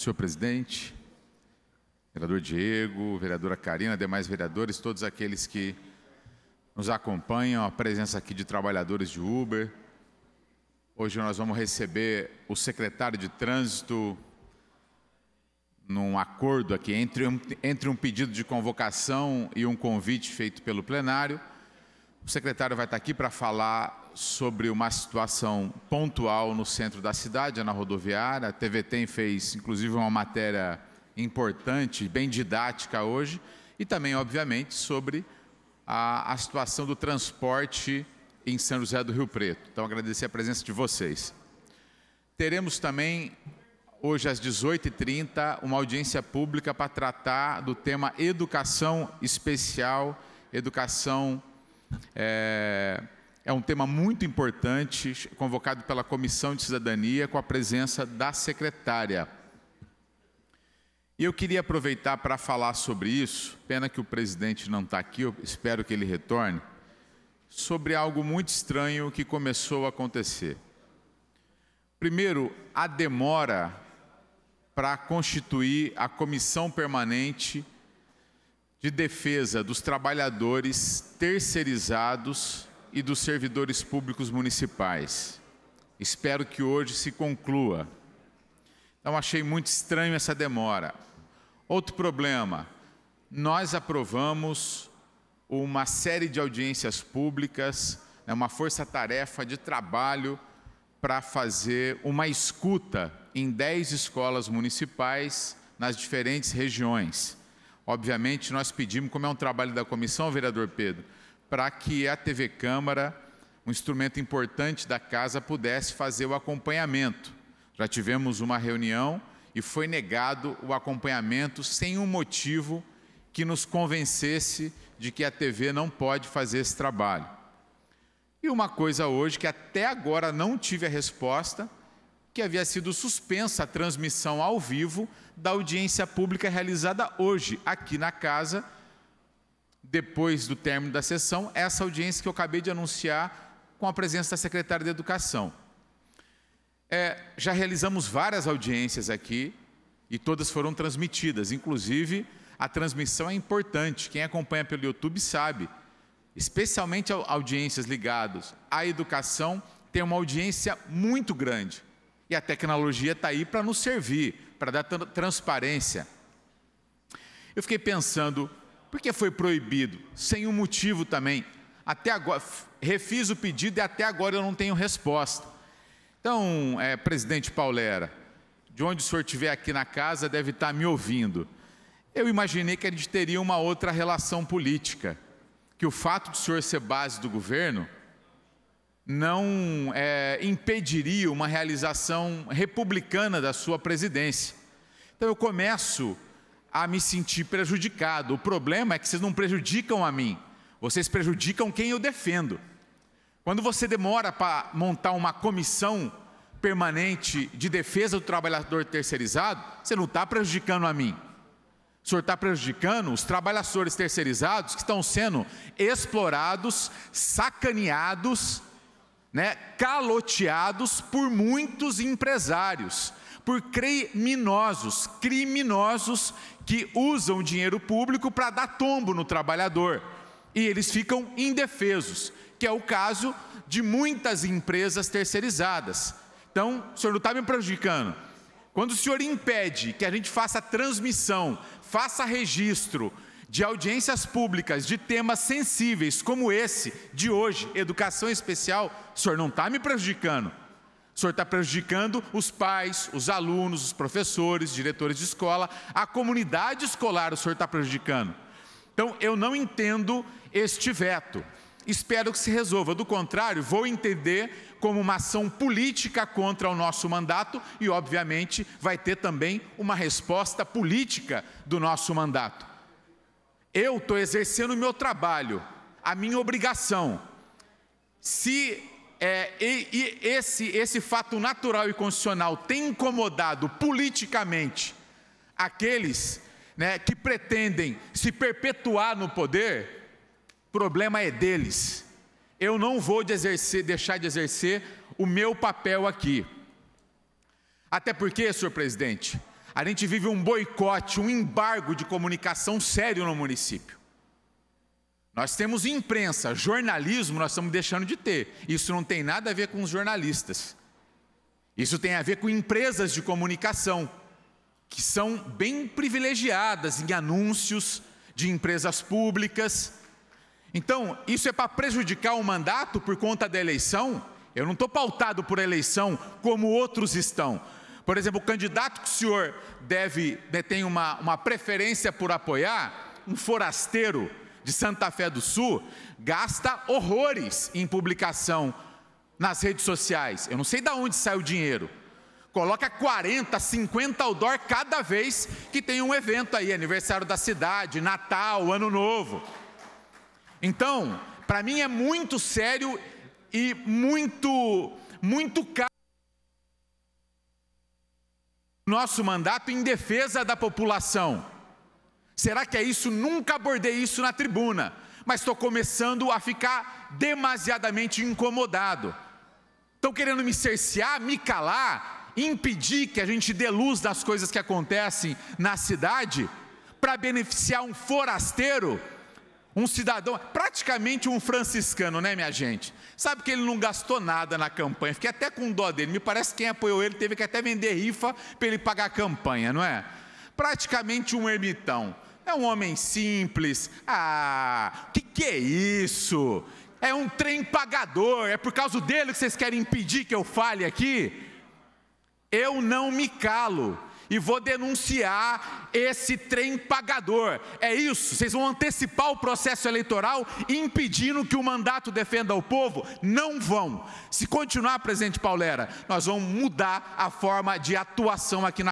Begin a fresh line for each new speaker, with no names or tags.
Senhor presidente, vereador Diego, vereadora Karina, demais vereadores, todos aqueles que nos acompanham, a presença aqui de trabalhadores de Uber. Hoje nós vamos receber o secretário de Trânsito num acordo aqui entre um, entre um pedido de convocação e um convite feito pelo plenário. O secretário vai estar aqui para falar sobre uma situação pontual no centro da cidade, na rodoviária. A Tem fez, inclusive, uma matéria importante, bem didática hoje, e também, obviamente, sobre a, a situação do transporte em São José do Rio Preto. Então, agradecer a presença de vocês. Teremos também, hoje às 18h30, uma audiência pública para tratar do tema educação especial, educação é, é um tema muito importante, convocado pela Comissão de Cidadania, com a presença da secretária. E eu queria aproveitar para falar sobre isso, pena que o presidente não está aqui, eu espero que ele retorne, sobre algo muito estranho que começou a acontecer. Primeiro, a demora para constituir a comissão permanente de defesa dos trabalhadores terceirizados e dos servidores públicos municipais. Espero que hoje se conclua. Então, achei muito estranho essa demora. Outro problema: nós aprovamos uma série de audiências públicas, né, uma força-tarefa de trabalho para fazer uma escuta em 10 escolas municipais nas diferentes regiões. Obviamente, nós pedimos, como é um trabalho da comissão, vereador Pedro, para que a TV Câmara, um instrumento importante da casa, pudesse fazer o acompanhamento. Já tivemos uma reunião e foi negado o acompanhamento sem um motivo que nos convencesse de que a TV não pode fazer esse trabalho. E uma coisa hoje que até agora não tive a resposta que havia sido suspensa a transmissão ao vivo da audiência pública realizada hoje aqui na casa, depois do término da sessão, essa audiência que eu acabei de anunciar com a presença da secretária de Educação. É, já realizamos várias audiências aqui e todas foram transmitidas, inclusive a transmissão é importante, quem acompanha pelo YouTube sabe, especialmente audiências ligadas à educação, tem uma audiência muito grande. E a tecnologia está aí para nos servir, para dar transparência. Eu fiquei pensando, por que foi proibido? Sem um motivo também. Até agora, refiz o pedido e até agora eu não tenho resposta. Então, é, presidente Paulera, de onde o senhor estiver aqui na casa deve estar tá me ouvindo. Eu imaginei que a gente teria uma outra relação política, que o fato de o senhor ser base do governo não é, impediria uma realização republicana da sua presidência. Então eu começo a me sentir prejudicado. O problema é que vocês não prejudicam a mim, vocês prejudicam quem eu defendo. Quando você demora para montar uma comissão permanente de defesa do trabalhador terceirizado, você não está prejudicando a mim. O senhor está prejudicando os trabalhadores terceirizados que estão sendo explorados, sacaneados né, caloteados por muitos empresários, por criminosos, criminosos que usam dinheiro público para dar tombo no trabalhador. E eles ficam indefesos, que é o caso de muitas empresas terceirizadas. Então, o senhor não está me prejudicando. Quando o senhor impede que a gente faça transmissão, faça registro, de audiências públicas de temas sensíveis como esse de hoje, educação especial, o senhor não está me prejudicando. O senhor está prejudicando os pais, os alunos, os professores, diretores de escola, a comunidade escolar, o senhor está prejudicando. Então, eu não entendo este veto. Espero que se resolva. Do contrário, vou entender como uma ação política contra o nosso mandato e, obviamente, vai ter também uma resposta política do nosso mandato. Eu estou exercendo o meu trabalho, a minha obrigação. Se é, e, e esse, esse fato natural e constitucional tem incomodado politicamente aqueles né, que pretendem se perpetuar no poder, problema é deles. Eu não vou de exercer, deixar de exercer o meu papel aqui. Até porque, senhor presidente, a gente vive um boicote, um embargo de comunicação sério no município. Nós temos imprensa, jornalismo nós estamos deixando de ter. Isso não tem nada a ver com os jornalistas. Isso tem a ver com empresas de comunicação, que são bem privilegiadas em anúncios de empresas públicas. Então, isso é para prejudicar o mandato por conta da eleição? Eu não estou pautado por eleição como outros estão. Por exemplo, o candidato que o senhor deve, né, tem uma, uma preferência por apoiar, um forasteiro de Santa Fé do Sul, gasta horrores em publicação nas redes sociais. Eu não sei de onde sai o dinheiro. Coloca 40, 50 outdoor cada vez que tem um evento aí, aniversário da cidade, Natal, Ano Novo. Então, para mim é muito sério e muito, muito caro nosso mandato em defesa da população. Será que é isso? Nunca abordei isso na tribuna, mas estou começando a ficar demasiadamente incomodado. Estão querendo me cercear, me calar, impedir que a gente dê luz das coisas que acontecem na cidade para beneficiar um forasteiro um cidadão, praticamente um franciscano, né, minha gente? Sabe que ele não gastou nada na campanha, fiquei até com dó dele. Me parece que quem apoiou ele teve que até vender rifa para ele pagar a campanha, não é? Praticamente um ermitão. É um homem simples. Ah, que que é isso? É um trem pagador. É por causa dele que vocês querem impedir que eu fale aqui? Eu não me calo e vou denunciar esse trem pagador. É isso, vocês vão antecipar o processo eleitoral impedindo que o mandato defenda o povo? Não vão. Se continuar, presidente Paulera, nós vamos mudar a forma de atuação aqui na